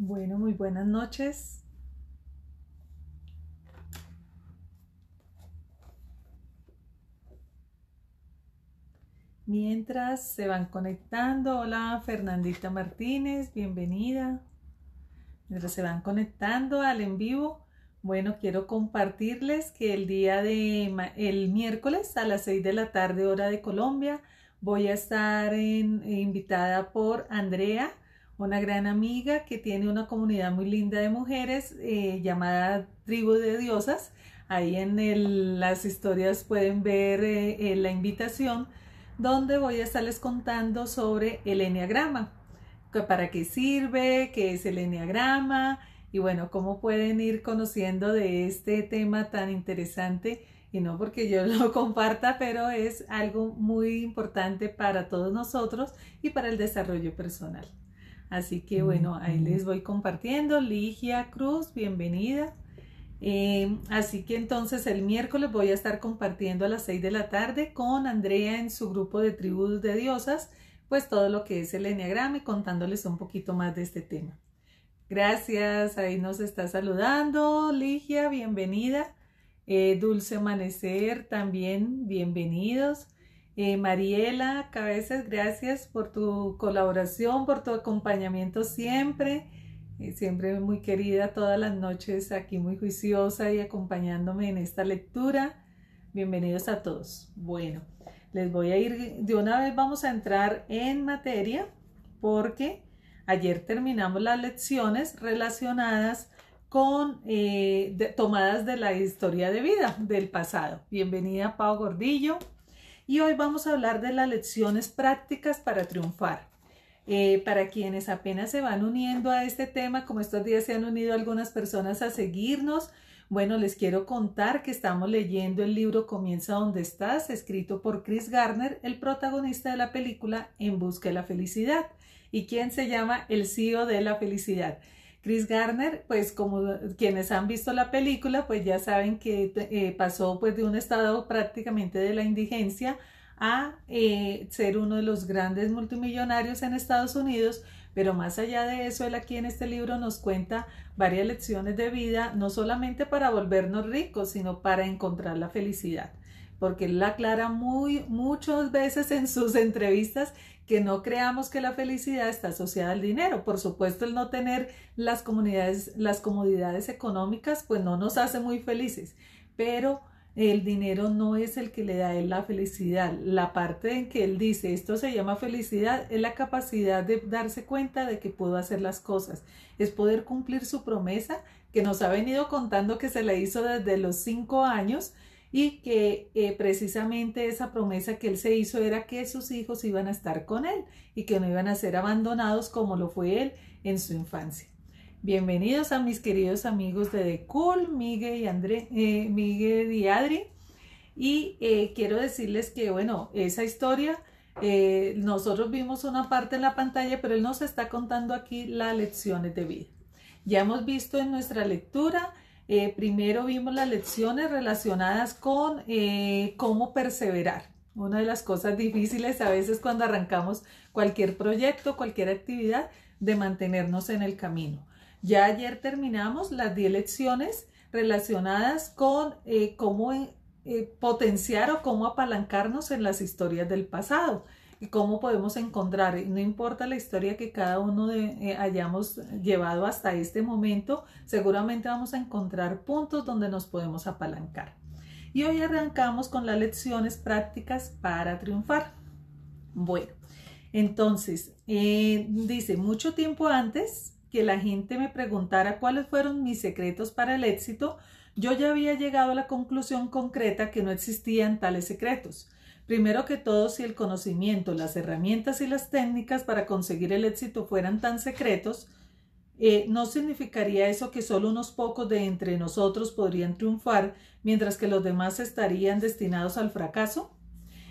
Bueno, muy buenas noches. Mientras se van conectando, hola Fernandita Martínez, bienvenida. Mientras se van conectando al en vivo, bueno, quiero compartirles que el día de el miércoles a las 6 de la tarde hora de Colombia voy a estar invitada por Andrea una gran amiga que tiene una comunidad muy linda de mujeres eh, llamada Tribu de Diosas. Ahí en las historias pueden ver eh, eh, la invitación donde voy a estarles contando sobre el enneagrama, para qué sirve, qué es el enneagrama y bueno, cómo pueden ir conociendo de este tema tan interesante y no porque yo lo comparta, pero es algo muy importante para todos nosotros y para el desarrollo personal. Así que bueno, ahí les voy compartiendo. Ligia Cruz, bienvenida. Eh, así que entonces el miércoles voy a estar compartiendo a las 6 de la tarde con Andrea en su grupo de tribus de diosas, pues todo lo que es el enneagrama y contándoles un poquito más de este tema. Gracias, ahí nos está saludando Ligia, bienvenida. Eh, Dulce Amanecer, también bienvenidos. Eh, Mariela, Cabezas, gracias por tu colaboración, por tu acompañamiento siempre. Eh, siempre muy querida todas las noches aquí, muy juiciosa y acompañándome en esta lectura. Bienvenidos a todos. Bueno, les voy a ir, de una vez vamos a entrar en materia porque ayer terminamos las lecciones relacionadas con eh, tomadas de la historia de vida del pasado. Bienvenida Pau Gordillo y hoy vamos a hablar de las lecciones prácticas para triunfar. Eh, para quienes apenas se van uniendo a este tema, como estos días se han unido algunas personas a seguirnos, bueno, les quiero contar que estamos leyendo el libro Comienza donde estás, escrito por Chris Garner, el protagonista de la película En Busca de la Felicidad, y quien se llama El CEO de la Felicidad. Chris Garner, pues como quienes han visto la película, pues ya saben que eh, pasó pues de un estado prácticamente de la indigencia a eh, ser uno de los grandes multimillonarios en Estados Unidos, pero más allá de eso, él aquí en este libro nos cuenta varias lecciones de vida, no solamente para volvernos ricos, sino para encontrar la felicidad, porque él aclara muy, muchas veces en sus entrevistas que no creamos que la felicidad está asociada al dinero. Por supuesto, el no tener las, comunidades, las comodidades económicas, pues no nos hace muy felices, pero el dinero no es el que le da él la felicidad. La parte en que él dice esto se llama felicidad es la capacidad de darse cuenta de que puedo hacer las cosas, es poder cumplir su promesa que nos ha venido contando que se le hizo desde los cinco años y que eh, precisamente esa promesa que él se hizo era que sus hijos iban a estar con él y que no iban a ser abandonados como lo fue él en su infancia. Bienvenidos a mis queridos amigos de The Cool, Miguel y André, eh, y Adri. Y eh, quiero decirles que, bueno, esa historia, nosotros vimos una parte en la pantalla, pero él nos está contando aquí las lecciones de vida. Ya hemos visto en nuestra lectura eh, primero vimos las lecciones relacionadas con eh, cómo perseverar. Una de las cosas difíciles a veces cuando arrancamos cualquier proyecto, cualquier actividad, de mantenernos en el camino. Ya ayer terminamos las 10 lecciones relacionadas con eh, cómo potenciar o cómo apalancarnos en las historias del pasado y cómo podemos encontrar, no importa la historia que cada uno de, eh, hayamos llevado hasta este momento, seguramente vamos a encontrar puntos donde nos podemos apalancar. Y hoy arrancamos con las lecciones prácticas para triunfar. Bueno, entonces, eh, dice, mucho tiempo antes que la gente me preguntara cuáles fueron mis secretos para el éxito, yo ya había llegado a la conclusión concreta que no existían tales secretos. Primero que todo, si el conocimiento, las herramientas y las técnicas para conseguir el éxito fueran tan secretos, eh, no significaría eso que solo unos pocos de entre nosotros podrían triunfar mientras que los demás estarían destinados al fracaso?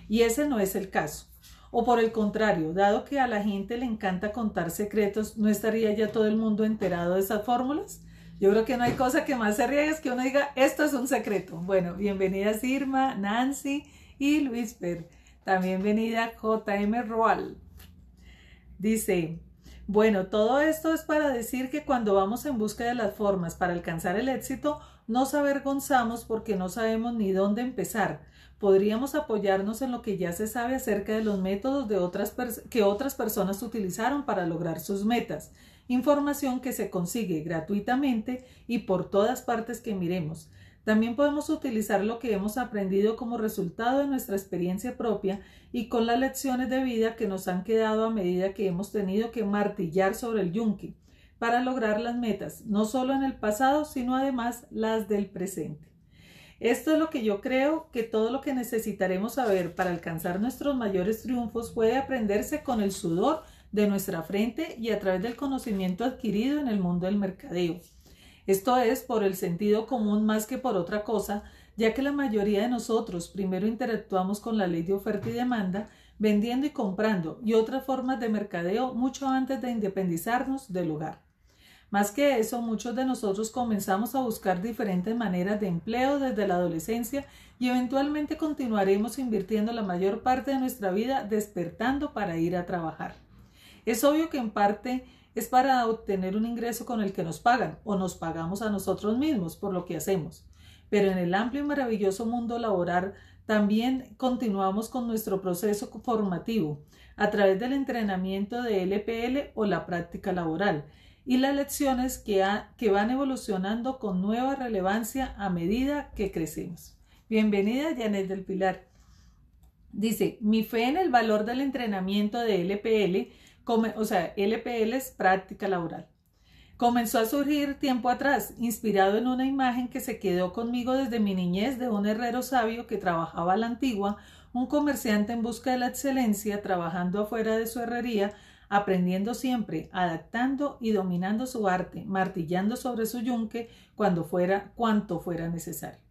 Y ese no es el caso. O por el contrario, dado que a la gente le encanta contar secretos, ¿no estaría ya todo el mundo enterado de esas fórmulas? Yo creo que no hay cosa que más se riegue es que uno diga, esto es un secreto. Bueno, bienvenidas Irma, Nancy y Per. También venida J.M. Roal. Dice, bueno, todo esto es para decir que cuando vamos en busca de las formas para alcanzar el éxito, nos avergonzamos porque no sabemos ni dónde empezar. Podríamos apoyarnos en lo que ya se sabe acerca de los métodos que otras personas utilizaron para lograr sus metas. Información que se consigue gratuitamente y por todas partes que miremos. También podemos utilizar lo que hemos aprendido como resultado de nuestra experiencia propia y con las lecciones de vida que nos han quedado a medida que hemos tenido que martillar sobre el yunque para lograr las metas, no solo en el pasado, sino además las del presente. Esto es lo que yo creo que todo lo que necesitaremos saber para alcanzar nuestros mayores triunfos puede aprenderse con el sudor de nuestra frente y a través del conocimiento adquirido en el mundo del mercadeo. Esto es por el sentido común más que por otra cosa, ya que la mayoría de nosotros primero interactuamos con la ley de oferta y demanda, vendiendo y comprando y otras formas de mercadeo mucho antes de independizarnos del hogar. Más que eso, muchos de nosotros comenzamos a buscar diferentes maneras de empleo desde la adolescencia y eventualmente continuaremos invirtiendo la mayor parte de nuestra vida despertando para ir a trabajar. Es obvio que en parte es para obtener un ingreso con el que nos pagan o nos pagamos a nosotros mismos por lo que hacemos. Pero en el amplio y maravilloso mundo laboral también continuamos con nuestro proceso formativo a través del entrenamiento de LPL o la práctica laboral y las lecciones que, que van evolucionando con nueva relevancia a medida que crecemos. Bienvenida, Janet del Pilar. Dice, mi fe en el valor del entrenamiento de LPL o sea, LPL es práctica laboral. Comenzó a surgir tiempo atrás, inspirado en una imagen que se quedó conmigo desde mi niñez de un herrero sabio que trabajaba a la antigua, un comerciante en busca de la excelencia, trabajando afuera de su herrería, aprendiendo siempre, adaptando y dominando su arte, martillando sobre su yunque cuando fuera, cuanto fuera necesario.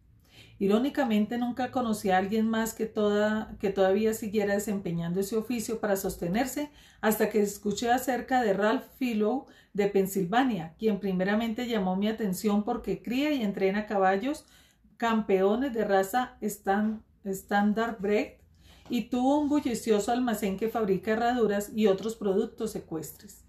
Irónicamente, nunca conocí a alguien más que, toda, que todavía siguiera desempeñando ese oficio para sostenerse hasta que escuché acerca de Ralph Philo de Pensilvania, quien primeramente llamó mi atención porque cría y entrena caballos campeones de raza Standard y tuvo un bullicioso almacén que fabrica herraduras y otros productos ecuestres.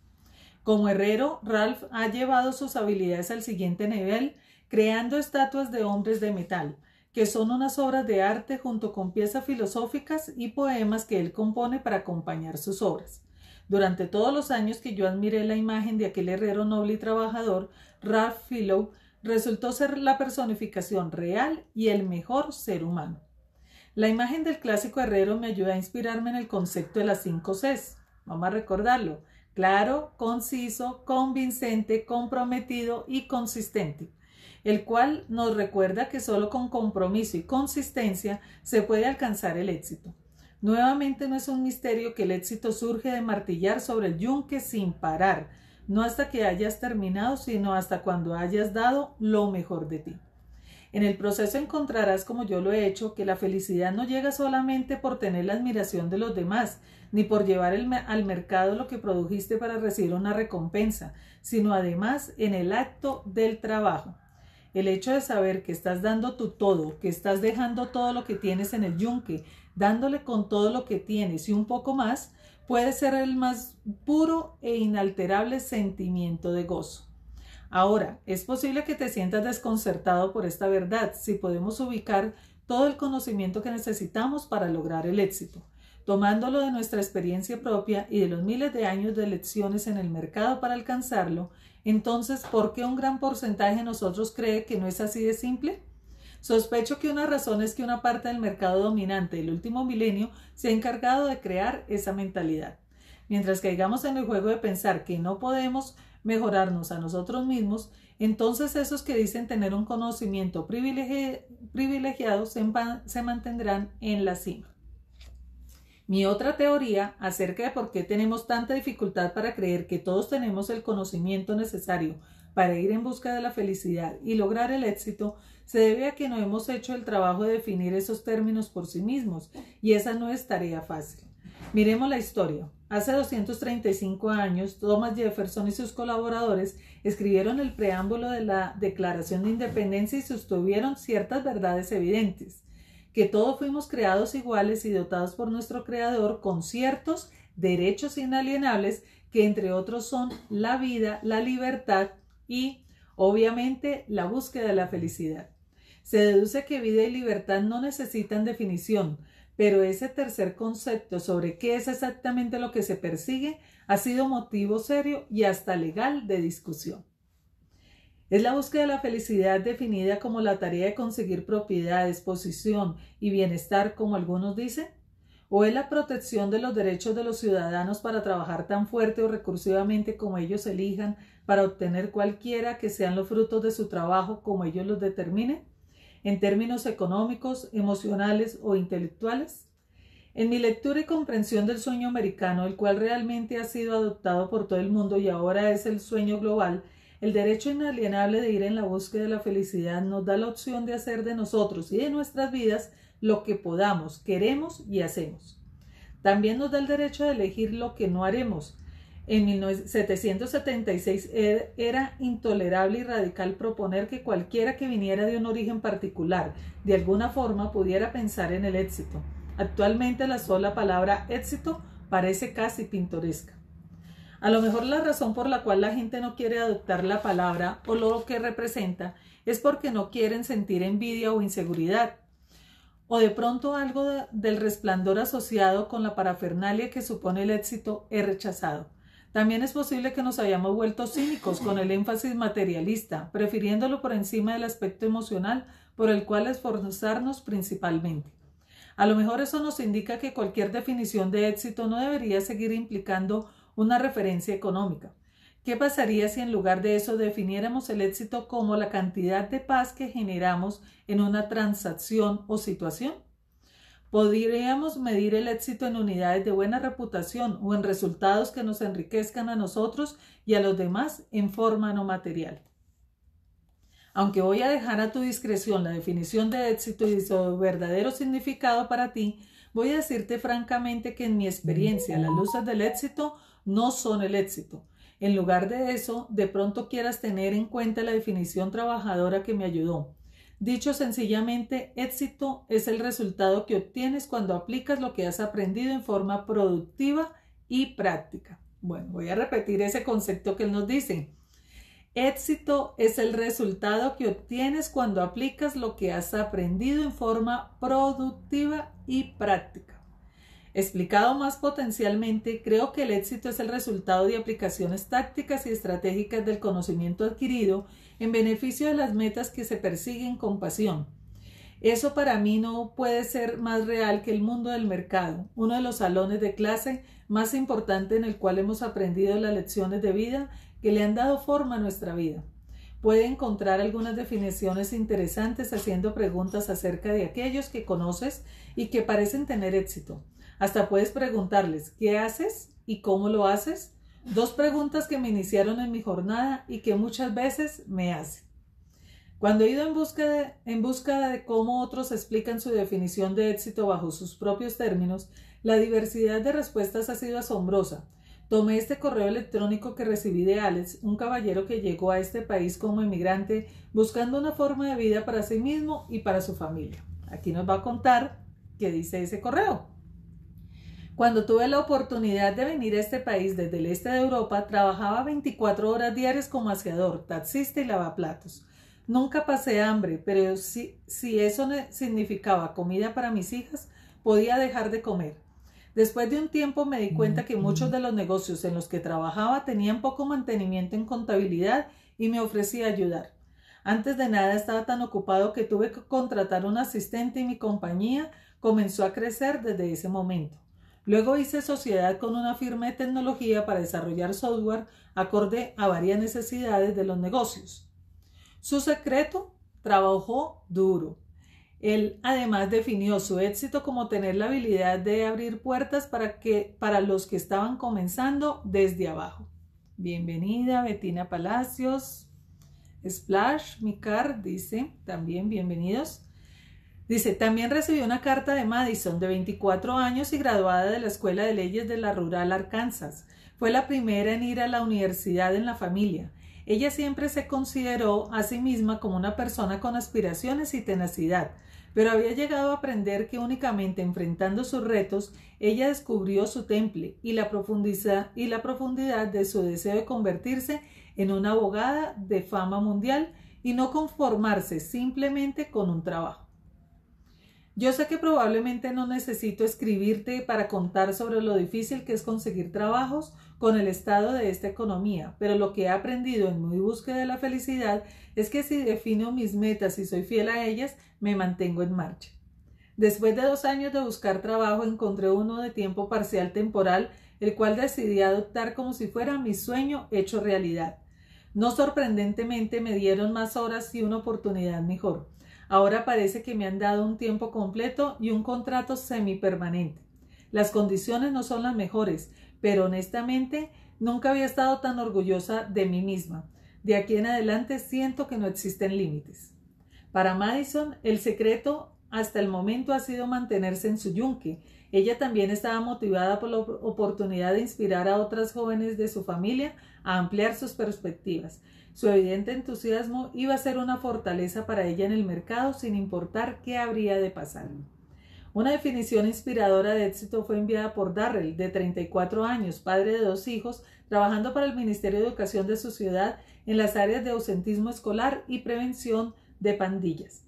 Como herrero, Ralph ha llevado sus habilidades al siguiente nivel, creando estatuas de hombres de metal, que son unas obras de arte junto con piezas filosóficas y poemas que él compone para acompañar sus obras. Durante todos los años que yo admiré la imagen de aquel herrero noble y trabajador, Ralph Philo resultó ser la personificación real y el mejor ser humano. La imagen del clásico herrero me ayuda a inspirarme en el concepto de las cinco Cs. Vamos a recordarlo. Claro, conciso, convincente, comprometido y consistente el cual nos recuerda que solo con compromiso y consistencia se puede alcanzar el éxito. Nuevamente no es un misterio que el éxito surge de martillar sobre el yunque sin parar, no hasta que hayas terminado, sino hasta cuando hayas dado lo mejor de ti. En el proceso encontrarás, como yo lo he hecho, que la felicidad no llega solamente por tener la admiración de los demás, ni por llevar al mercado lo que produjiste para recibir una recompensa, sino además en el acto del trabajo. El hecho de saber que estás dando tu todo, que estás dejando todo lo que tienes en el yunque, dándole con todo lo que tienes y un poco más, puede ser el más puro e inalterable sentimiento de gozo. Ahora, es posible que te sientas desconcertado por esta verdad si podemos ubicar todo el conocimiento que necesitamos para lograr el éxito tomándolo de nuestra experiencia propia y de los miles de años de lecciones en el mercado para alcanzarlo, entonces, ¿por qué un gran porcentaje de nosotros cree que no es así de simple? Sospecho que una razón es que una parte del mercado dominante del último milenio se ha encargado de crear esa mentalidad. Mientras caigamos en el juego de pensar que no podemos mejorarnos a nosotros mismos, entonces esos que dicen tener un conocimiento privilegiado se mantendrán en la cima. Mi otra teoría acerca de por qué tenemos tanta dificultad para creer que todos tenemos el conocimiento necesario para ir en busca de la felicidad y lograr el éxito se debe a que no hemos hecho el trabajo de definir esos términos por sí mismos y esa no es tarea fácil. Miremos la historia. Hace 235 años, Thomas Jefferson y sus colaboradores escribieron el preámbulo de la Declaración de Independencia y sostuvieron ciertas verdades evidentes que todos fuimos creados iguales y dotados por nuestro Creador con ciertos derechos inalienables que entre otros son la vida, la libertad y, obviamente, la búsqueda de la felicidad. Se deduce que vida y libertad no necesitan definición, pero ese tercer concepto sobre qué es exactamente lo que se persigue ha sido motivo serio y hasta legal de discusión. Es la búsqueda de la felicidad definida como la tarea de conseguir propiedades, posición y bienestar, como algunos dicen, o es la protección de los derechos de los ciudadanos para trabajar tan fuerte o recursivamente como ellos elijan para obtener cualquiera que sean los frutos de su trabajo como ellos los determinen, en términos económicos, emocionales o intelectuales. En mi lectura y comprensión del sueño americano, el cual realmente ha sido adoptado por todo el mundo y ahora es el sueño global, el derecho inalienable de ir en la búsqueda de la felicidad nos da la opción de hacer de nosotros y de nuestras vidas lo que podamos, queremos y hacemos. También nos da el derecho de elegir lo que no haremos. En 1776 er-, era intolerable y radical proponer que cualquiera que viniera de un origen particular, de alguna forma, pudiera pensar en el éxito. Actualmente la sola palabra éxito parece casi pintoresca. A lo mejor la razón por la cual la gente no quiere adoptar la palabra o lo que representa es porque no quieren sentir envidia o inseguridad. O de pronto algo del resplandor asociado con la parafernalia que supone el éxito es rechazado. También es posible que nos hayamos vuelto cínicos con el énfasis materialista, prefiriéndolo por encima del aspecto emocional por el cual esforzarnos principalmente. A lo mejor eso nos indica que cualquier definición de éxito no debería seguir implicando una referencia económica. ¿Qué pasaría si en lugar de eso definiéramos el éxito como la cantidad de paz que generamos en una transacción o situación? ¿Podríamos medir el éxito en unidades de buena reputación o en resultados que nos enriquezcan a nosotros y a los demás en forma no material? Aunque voy a dejar a tu discreción la definición de éxito y su verdadero significado para ti, voy a decirte francamente que en mi experiencia las luces del éxito no son el éxito. En lugar de eso, de pronto quieras tener en cuenta la definición trabajadora que me ayudó. Dicho sencillamente, éxito es el resultado que obtienes cuando aplicas lo que has aprendido en forma productiva y práctica. Bueno, voy a repetir ese concepto que nos dice. Éxito es el resultado que obtienes cuando aplicas lo que has aprendido en forma productiva y práctica. Explicado más potencialmente, creo que el éxito es el resultado de aplicaciones tácticas y estratégicas del conocimiento adquirido en beneficio de las metas que se persiguen con pasión. Eso para mí no puede ser más real que el mundo del mercado, uno de los salones de clase más importante en el cual hemos aprendido las lecciones de vida que le han dado forma a nuestra vida. Puede encontrar algunas definiciones interesantes haciendo preguntas acerca de aquellos que conoces y que parecen tener éxito. Hasta puedes preguntarles, ¿qué haces y cómo lo haces? Dos preguntas que me iniciaron en mi jornada y que muchas veces me hacen. Cuando he ido en búsqueda, en de cómo otros explican su definición de éxito bajo sus propios términos, la diversidad de respuestas ha sido asombrosa. Tomé este correo electrónico que recibí de Alex, un caballero que llegó a este país como emigrante buscando una forma de vida para sí mismo y para su familia. Aquí nos va a contar qué dice ese correo. Cuando tuve la oportunidad de venir a este país desde el este de Europa, trabajaba 24 horas diarias como aseador, taxista y lavaplatos. Nunca pasé hambre, pero si, si eso significaba comida para mis hijas, podía dejar de comer. Después de un tiempo me di cuenta que muchos de los negocios en los que trabajaba tenían poco mantenimiento en contabilidad y me ofrecí ayudar. Antes de nada estaba tan ocupado que tuve que contratar un asistente y mi compañía comenzó a crecer desde ese momento. Luego hice sociedad con una firma de tecnología para desarrollar software acorde a varias necesidades de los negocios. Su secreto, trabajó duro. Él además definió su éxito como tener la habilidad de abrir puertas para, que, para los que estaban comenzando desde abajo. Bienvenida, Betina Palacios. Splash Micar dice también bienvenidos. Dice, también recibió una carta de Madison de 24 años y graduada de la Escuela de Leyes de la Rural Arkansas. Fue la primera en ir a la universidad en la familia. Ella siempre se consideró a sí misma como una persona con aspiraciones y tenacidad, pero había llegado a aprender que únicamente enfrentando sus retos ella descubrió su temple y la, y la profundidad de su deseo de convertirse en una abogada de fama mundial y no conformarse simplemente con un trabajo. Yo sé que probablemente no necesito escribirte para contar sobre lo difícil que es conseguir trabajos con el estado de esta economía, pero lo que he aprendido en mi búsqueda de la felicidad es que si defino mis metas y soy fiel a ellas, me mantengo en marcha. Después de dos años de buscar trabajo, encontré uno de tiempo parcial temporal, el cual decidí adoptar como si fuera mi sueño hecho realidad. No sorprendentemente me dieron más horas y una oportunidad mejor. Ahora parece que me han dado un tiempo completo y un contrato semipermanente. Las condiciones no son las mejores, pero honestamente nunca había estado tan orgullosa de mí misma. De aquí en adelante siento que no existen límites. Para Madison, el secreto hasta el momento ha sido mantenerse en su yunque. Ella también estaba motivada por la oportunidad de inspirar a otras jóvenes de su familia a ampliar sus perspectivas. Su evidente entusiasmo iba a ser una fortaleza para ella en el mercado sin importar qué habría de pasar. Una definición inspiradora de éxito fue enviada por Darrell, de 34 años, padre de dos hijos, trabajando para el Ministerio de Educación de su ciudad en las áreas de ausentismo escolar y prevención de pandillas.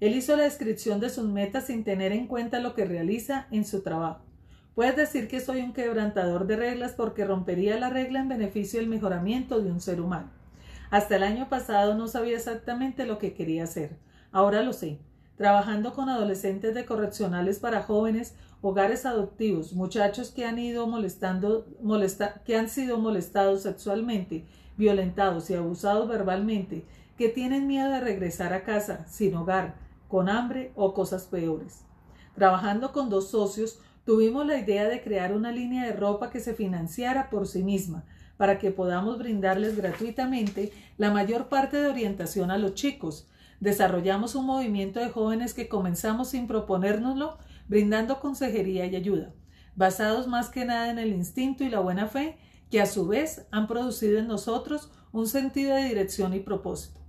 Él hizo la descripción de sus metas sin tener en cuenta lo que realiza en su trabajo. Puedes decir que soy un quebrantador de reglas porque rompería la regla en beneficio del mejoramiento de un ser humano. Hasta el año pasado no sabía exactamente lo que quería hacer. Ahora lo sé. Trabajando con adolescentes de correccionales para jóvenes, hogares adoptivos, muchachos que han sido molestados sexualmente, violentados y abusados verbalmente, que tienen miedo de regresar a casa sin hogar, con hambre o cosas peores. Trabajando con dos socios, tuvimos la idea de crear una línea de ropa que se financiara por sí misma, para que podamos brindarles gratuitamente la mayor parte de orientación a los chicos. Desarrollamos un movimiento de jóvenes que comenzamos sin proponérnoslo, brindando consejería y ayuda, basados más que nada en el instinto y la buena fe, que a su vez han producido en nosotros un sentido de dirección y propósito.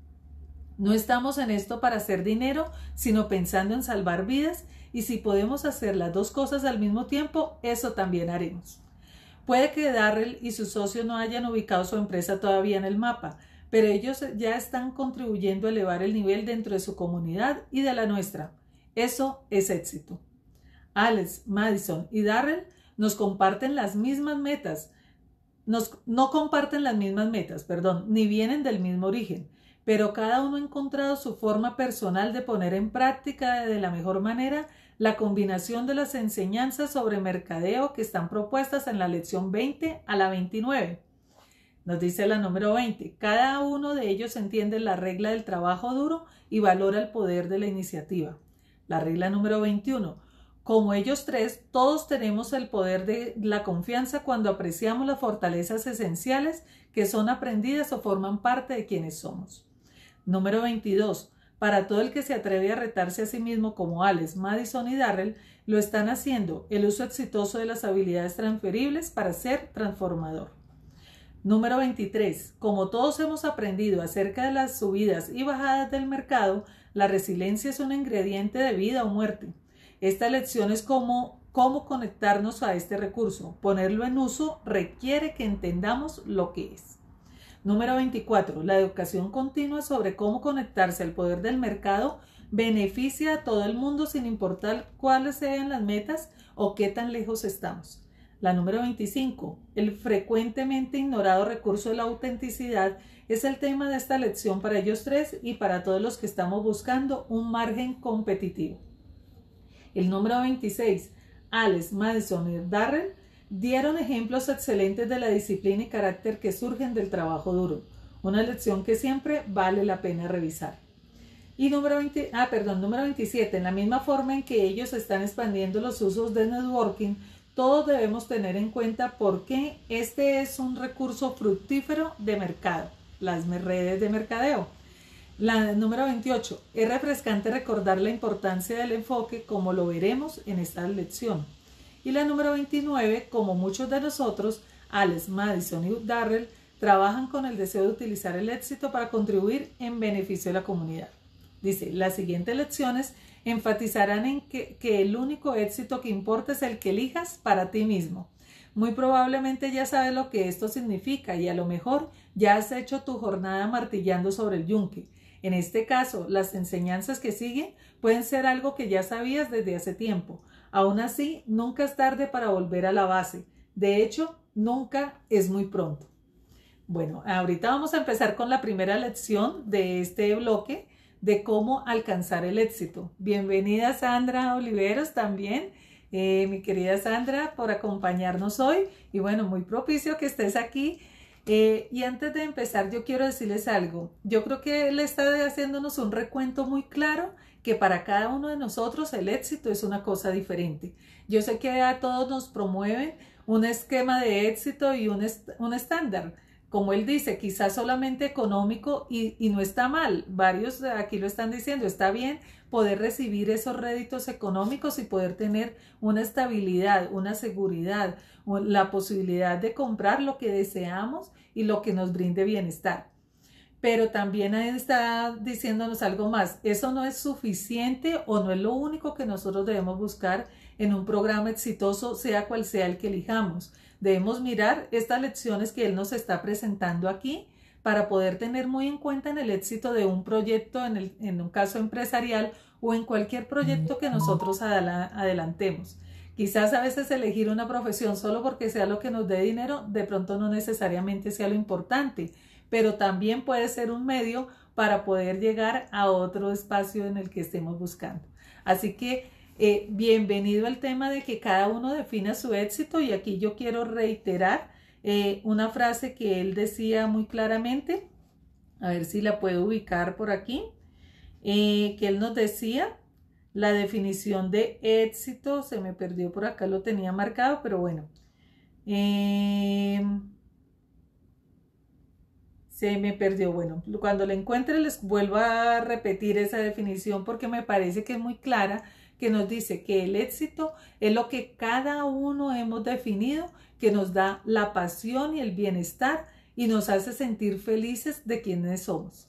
No estamos en esto para hacer dinero, sino pensando en salvar vidas y si podemos hacer las dos cosas al mismo tiempo, eso también haremos. Puede que Darrell y sus socios no hayan ubicado su empresa todavía en el mapa, pero ellos ya están contribuyendo a elevar el nivel dentro de su comunidad y de la nuestra. Eso es éxito. Alex, Madison y Darrell nos comparten las mismas metas. no comparten las mismas metas, perdón, ni vienen del mismo origen, pero cada uno ha encontrado su forma personal de poner en práctica de la mejor manera la combinación de las enseñanzas sobre mercadeo que están propuestas en la lección 20 a la 29. Nos dice la número 20, cada uno de ellos entiende la regla del trabajo duro y valora el poder de la iniciativa. La regla número 21, como ellos tres, todos tenemos el poder de la confianza cuando apreciamos las fortalezas esenciales que son aprendidas o forman parte de quienes somos. Número 22, para todo el que se atreve a retarse a sí mismo como Alex, Madison y Darrell, lo están haciendo el uso exitoso de las habilidades transferibles para ser transformador. Número 23. Como todos hemos aprendido acerca de las subidas y bajadas del mercado, la resiliencia es un ingrediente de vida o muerte. Esta lección es como cómo conectarnos a este recurso. Ponerlo en uso requiere que entendamos lo que es. Número 24. La educación continua sobre cómo conectarse al poder del mercado beneficia a todo el mundo sin importar cuáles sean las metas o qué tan lejos estamos. La número 25. El frecuentemente ignorado recurso de la autenticidad es el tema de esta lección para ellos tres y para todos los que estamos buscando un margen competitivo. El número 26. Alex Madison y Darren dieron ejemplos excelentes de la disciplina y carácter que surgen del trabajo duro, una lección que siempre vale la pena revisar. Y número, 20, ah, perdón, número 27, en la misma forma en que ellos están expandiendo los usos de networking, todos debemos tener en cuenta por qué este es un recurso fructífero de mercado, las redes de mercadeo. La número 28, es refrescante recordar la importancia del enfoque como lo veremos en esta lección y la número 29, como muchos de nosotros, Alex Madison y Darrell trabajan con el deseo de utilizar el éxito para contribuir en beneficio de la comunidad. Dice, las siguientes lecciones enfatizarán en que, que, el único éxito que importa es el que elijas para ti mismo. Muy probablemente ya sabes lo que esto significa y a lo mejor ya has hecho tu jornada martillando sobre el yunque. En este caso, las enseñanzas que siguen pueden ser algo que ya sabías desde hace tiempo, Aún así, nunca es tarde para volver a la base. De hecho, nunca es muy pronto. Bueno, ahorita vamos a empezar con la primera lección de este bloque de cómo alcanzar el éxito. Bienvenida Sandra Oliveros también, eh, mi querida Sandra, por acompañarnos hoy y bueno, muy propicio que estés aquí eh, y antes de empezar, yo quiero decirles algo. Yo creo que Él está haciéndonos un recuento muy claro que para cada uno de nosotros el éxito es una cosa diferente. Yo sé que a todos nos promueven un esquema de éxito y un, un estándar como él dice, quizás solamente económico y, no está mal. Varios aquí lo están diciendo, está bien poder recibir esos réditos económicos y poder tener una estabilidad, una seguridad, la posibilidad de comprar lo que deseamos y lo que nos brinde bienestar. Pero también está diciéndonos algo más, eso no es suficiente o no es lo único que nosotros debemos buscar en un programa exitoso, sea cual sea el que elijamos Debemos mirar estas lecciones que Él nos está presentando aquí para poder tener muy en cuenta en el éxito de un proyecto, en, el, en un caso empresarial o en cualquier proyecto que nosotros adelantemos. Quizás a veces elegir una profesión solo porque sea lo que nos dé dinero, de pronto no necesariamente sea lo importante, pero también puede ser un medio para poder llegar a otro espacio en el que estemos buscando. Así que eh, bienvenido al tema de que cada uno defina su éxito y aquí yo quiero reiterar eh, una frase que él decía muy claramente, a ver si la puedo ubicar por aquí, eh, que él nos decía, la definición de éxito, se me perdió por acá, lo tenía marcado, pero bueno. Em, se me perdió. Bueno, cuando la encuentre les vuelvo a repetir esa definición porque me parece que es muy clara que nos dice que el éxito es lo que cada uno hemos definido, que nos da la pasión y el bienestar y nos hace sentir felices de quienes somos.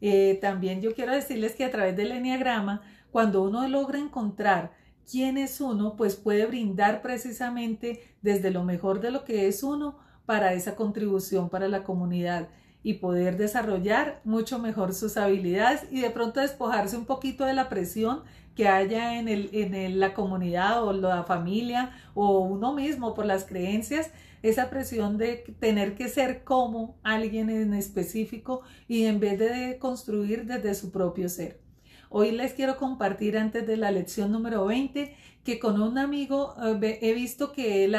Eh, también yo quiero decirles que a través del enneagrama, cuando uno logra encontrar quién es uno, pues puede brindar precisamente desde lo mejor de lo que es uno para esa contribución para la comunidad y poder desarrollar mucho mejor sus habilidades y de pronto despojarse un poquito de la presión que haya en, el, en la comunidad o la familia o uno mismo por las creencias, esa presión de tener que ser como alguien en específico y en vez de construir desde su propio ser. Hoy les quiero compartir antes de la lección número 20 que con un amigo eh, he visto que él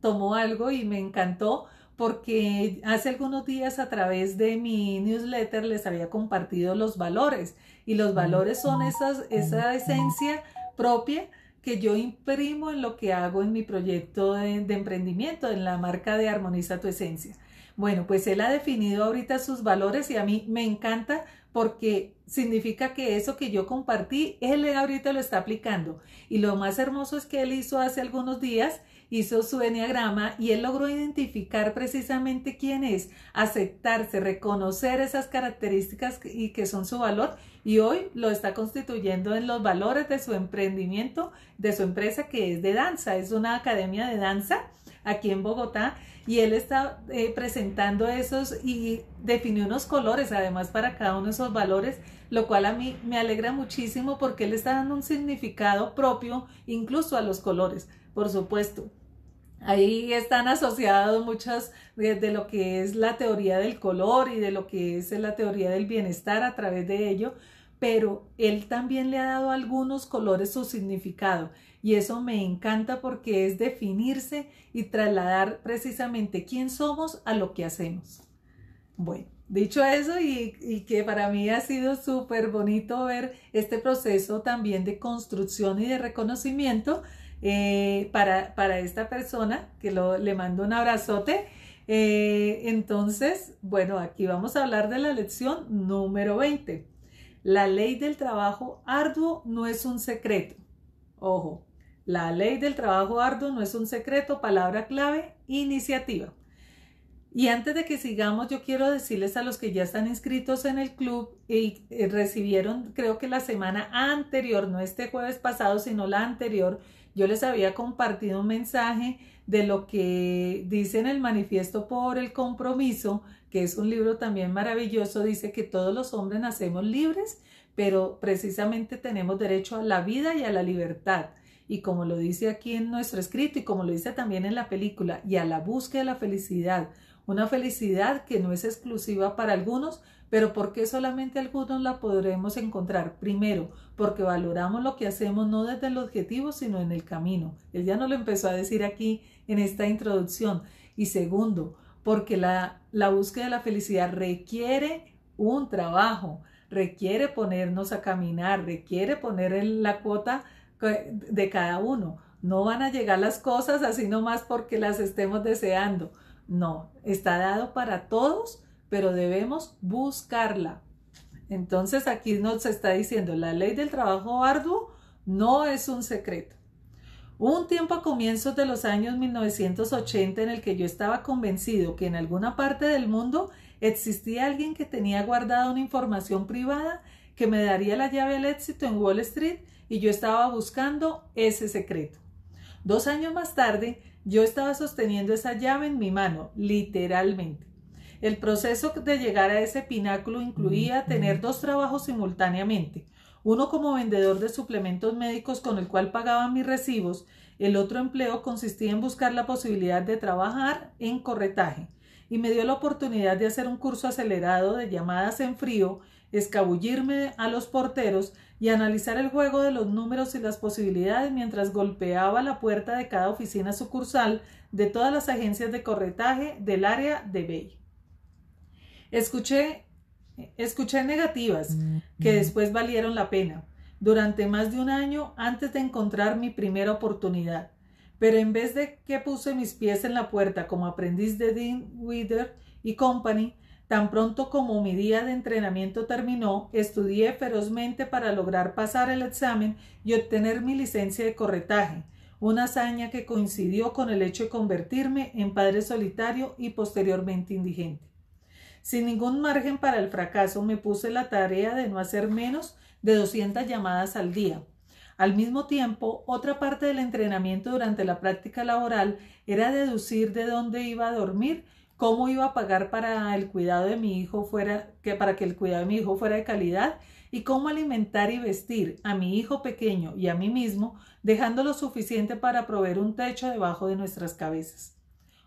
tomó algo y me encantó porque hace algunos días a través de mi newsletter les había compartido los valores y los valores son mm. esas, esa esencia propia que yo imprimo en lo que hago en mi proyecto de, de emprendimiento, en la marca de Armoniza tu Esencia. Bueno, pues él ha definido ahorita sus valores y a mí me encanta porque significa que eso que yo compartí, él ahorita lo está aplicando. Y lo más hermoso es que él hizo hace algunos días hizo su eneagrama y él logró identificar precisamente quién es, aceptarse, reconocer esas características y que son su valor y hoy lo está constituyendo en los valores de su emprendimiento, de su empresa que es de danza, es una academia de danza aquí en Bogotá y él está eh, presentando esos y definió unos colores además para cada uno de esos valores, lo cual a mí me alegra muchísimo porque él está dando un significado propio incluso a los colores, por supuesto. Ahí están asociados muchas de lo que es la teoría del color y de lo que es la teoría del bienestar a través de ello, pero él también le ha dado algunos colores su significado y eso me encanta porque es definirse y trasladar precisamente quién somos a lo que hacemos. Bueno, dicho eso y, y que para mí ha sido súper bonito ver este proceso también de construcción y de reconocimiento, eh, para, esta persona, que le mando un abrazote. Eh, entonces, bueno, aquí vamos a hablar de la lección número 20. La ley del trabajo arduo no es un secreto. Ojo, la ley del trabajo arduo no es un secreto, palabra clave, iniciativa. Y antes de que sigamos, yo quiero decirles a los que ya están inscritos en el club y eh, recibieron, creo que la semana anterior, no este jueves pasado, sino la anterior, yo les había compartido un mensaje de lo que dice en el manifiesto por el compromiso, que es un libro también maravilloso, dice que todos los hombres nacemos libres, pero precisamente tenemos derecho a la vida y a la libertad. Y como lo dice aquí en nuestro escrito y como lo dice también en la película, y a la búsqueda de la felicidad, una felicidad que no es exclusiva para algunos, pero ¿por qué solamente algunos la podremos encontrar? Primero, porque valoramos lo que hacemos no desde el objetivo, sino en el camino. Él ya nos lo empezó a decir aquí en esta introducción. Y segundo, porque la, búsqueda de la felicidad requiere un trabajo, requiere ponernos a caminar, requiere poner en la cuota de cada uno. No van a llegar las cosas así nomás porque las estemos deseando. No, está dado para todos pero debemos buscarla. Entonces aquí nos está diciendo, la ley del trabajo arduo no es un secreto. Un tiempo a comienzos de los años 1980 en el que yo estaba convencido que en alguna parte del mundo existía alguien que tenía guardada una información privada que me daría la llave al éxito en Wall Street y yo estaba buscando ese secreto. Dos años más tarde, yo estaba sosteniendo esa llave en mi mano, literalmente. El proceso de llegar a ese pináculo incluía tener dos trabajos simultáneamente, uno como vendedor de suplementos médicos con el cual pagaba mis recibos, el otro empleo consistía en buscar la posibilidad de trabajar en corretaje y me dio la oportunidad de hacer un curso acelerado de llamadas en frío, escabullirme a los porteros y analizar el juego de los números y las posibilidades mientras golpeaba la puerta de cada oficina sucursal de todas las agencias de corretaje del área de Bay. Escuché, escuché negativas mm, que mm. después valieron la pena durante más de un año antes de encontrar mi primera oportunidad. Pero en vez de que puse mis pies en la puerta como aprendiz de Dean Wither y Company, tan pronto como mi día de entrenamiento terminó, estudié ferozmente para lograr pasar el examen y obtener mi licencia de corretaje, una hazaña que coincidió con el hecho de convertirme en padre solitario y posteriormente indigente. Sin ningún margen para el fracaso, me puse la tarea de no hacer menos de 200 llamadas al día. Al mismo tiempo, otra parte del entrenamiento durante la práctica laboral era deducir de dónde iba a dormir, cómo iba a pagar para el cuidado de mi hijo fuera que para que el cuidado de mi hijo fuera de calidad y cómo alimentar y vestir a mi hijo pequeño y a mí mismo, dejando lo suficiente para proveer un techo debajo de nuestras cabezas.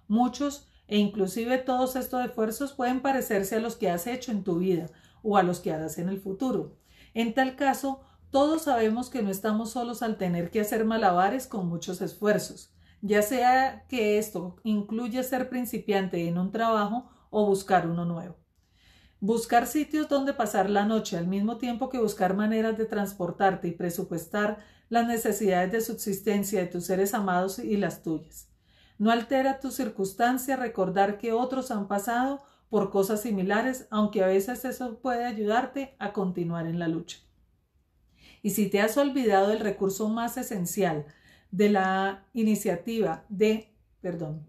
Muchos e inclusive todos estos esfuerzos pueden parecerse a los que has hecho en tu vida o a los que harás en el futuro. En tal caso, todos sabemos que no estamos solos al tener que hacer malabares con muchos esfuerzos, ya sea que esto incluya ser principiante en un trabajo o buscar uno nuevo. Buscar sitios donde pasar la noche al mismo tiempo que buscar maneras de transportarte y presupuestar las necesidades de subsistencia de tus seres amados y las tuyas. No altera tu circunstancia recordar que otros han pasado por cosas similares, aunque a veces eso puede ayudarte a continuar en la lucha. Y si te has olvidado el recurso más esencial de la iniciativa de, perdón,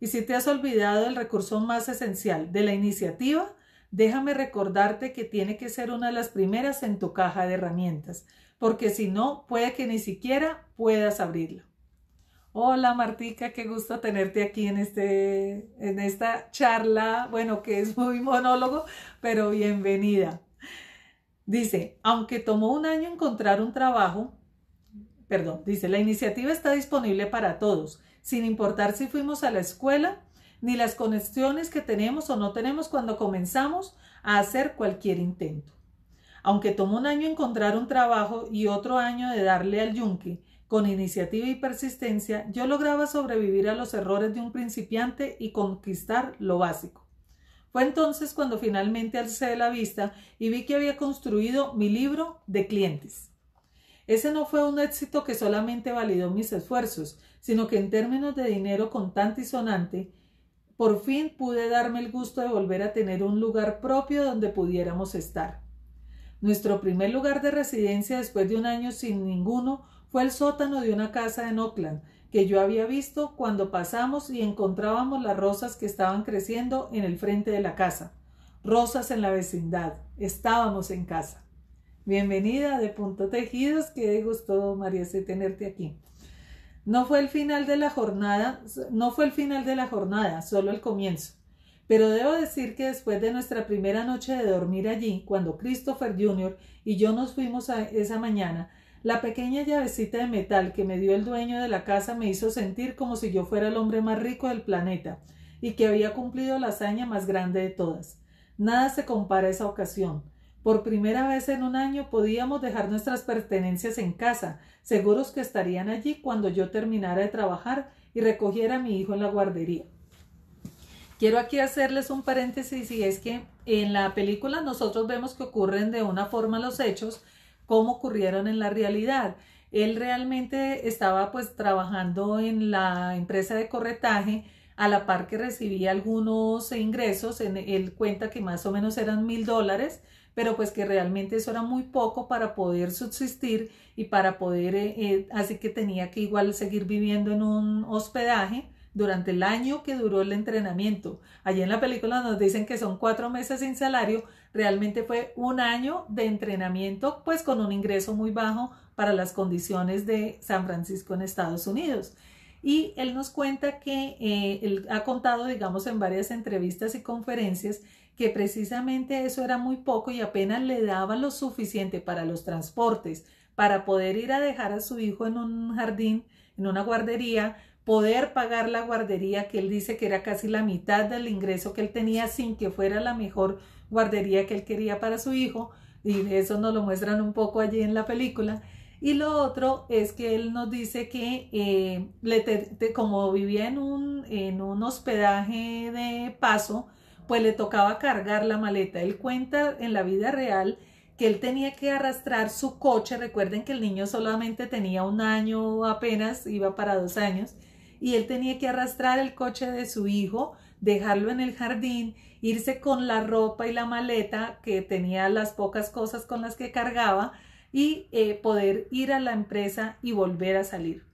y si te has olvidado el recurso más esencial de la iniciativa, déjame recordarte que tiene que ser una de las primeras en tu caja de herramientas, porque si no, puede que ni siquiera puedas abrirla. Hola Martica, qué gusto tenerte aquí en, este, en esta charla, bueno, que es muy monólogo, pero bienvenida. Dice, aunque tomó un año encontrar un trabajo, perdón, dice, la iniciativa está disponible para todos, sin importar si fuimos a la escuela, ni las conexiones que tenemos o no tenemos cuando comenzamos a hacer cualquier intento. Aunque tomó un año encontrar un trabajo y otro año de darle al yunque, con iniciativa y persistencia, yo lograba sobrevivir a los errores de un principiante y conquistar lo básico. Fue entonces cuando finalmente alcé la vista y vi que había construido mi libro de clientes. Ese no fue un éxito que solamente validó mis esfuerzos, sino que en términos de dinero contante y sonante, por fin pude darme el gusto de volver a tener un lugar propio donde pudiéramos estar. Nuestro primer lugar de residencia después de un año sin ninguno fue el sótano de una casa en Oakland que yo había visto cuando pasamos y encontrábamos las rosas que estaban creciendo en el frente de la casa. Rosas en la vecindad. Estábamos en casa. Bienvenida de Punto Tejidos, qué gusto María de tenerte aquí. No fue el final de la jornada, no fue el final de la jornada, solo el comienzo. Pero debo decir que después de nuestra primera noche de dormir allí, cuando Christopher Jr. y yo nos fuimos esa mañana, la pequeña llavecita de metal que me dio el dueño de la casa me hizo sentir como si yo fuera el hombre más rico del planeta y que había cumplido la hazaña más grande de todas. Nada se compara a esa ocasión. Por primera vez en un año podíamos dejar nuestras pertenencias en casa, seguros que estarían allí cuando yo terminara de trabajar y recogiera a mi hijo en la guardería. Quiero aquí hacerles un paréntesis y es que en la película nosotros vemos que ocurren de una forma los hechos, cómo ocurrieron en la realidad. Él realmente estaba pues trabajando en la empresa de corretaje, a la par que recibía algunos ingresos, en, él cuenta que más o menos eran mil dólares, pero pues que realmente eso era muy poco para poder subsistir y para poder, eh, eh, así que tenía que igual seguir viviendo en un hospedaje durante el año que duró el entrenamiento. Allí en la película nos dicen que son cuatro meses sin salario, realmente fue un año de entrenamiento, pues con un ingreso muy bajo para las condiciones de San Francisco en Estados Unidos. Y él nos cuenta que eh, él ha contado, digamos, en varias entrevistas y conferencias que precisamente eso era muy poco y apenas le daba lo suficiente para los transportes, para poder ir a dejar a su hijo en un jardín, en una guardería, poder pagar la guardería, que él dice que era casi la mitad del ingreso que él tenía sin que fuera la mejor guardería que él quería para su hijo, y eso nos lo muestran un poco allí en la película. Y lo otro es que él nos dice que eh, como vivía en un, en un hospedaje de paso, pues le tocaba cargar la maleta. Él cuenta en la vida real que él tenía que arrastrar su coche. Recuerden que el niño solamente tenía un año apenas, iba para dos años y él tenía que arrastrar el coche de su hijo, dejarlo en el jardín, irse con la ropa y la maleta que tenía las pocas cosas con las que cargaba y eh, poder ir a la empresa y volver a salir.